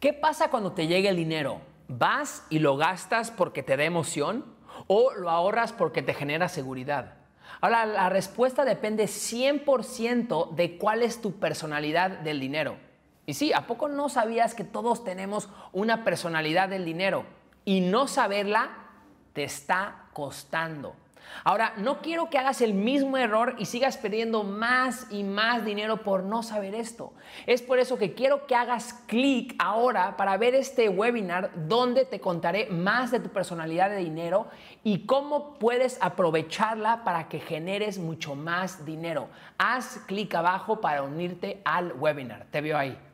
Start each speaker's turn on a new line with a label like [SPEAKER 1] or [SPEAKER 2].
[SPEAKER 1] ¿Qué pasa cuando te llega el dinero? ¿Vas y lo gastas porque te da emoción o lo ahorras porque te genera seguridad? Ahora, la respuesta depende 100% de cuál es tu personalidad del dinero. Y sí, ¿a poco no sabías que todos tenemos una personalidad del dinero? Y no saberla te está costando. Ahora, no quiero que hagas el mismo error y sigas perdiendo más y más dinero por no saber esto. Es por eso que quiero que hagas clic ahora para ver este webinar donde te contaré más de tu personalidad de dinero y cómo puedes aprovecharla para que generes mucho más dinero. Haz clic abajo para unirte al webinar. Te veo ahí.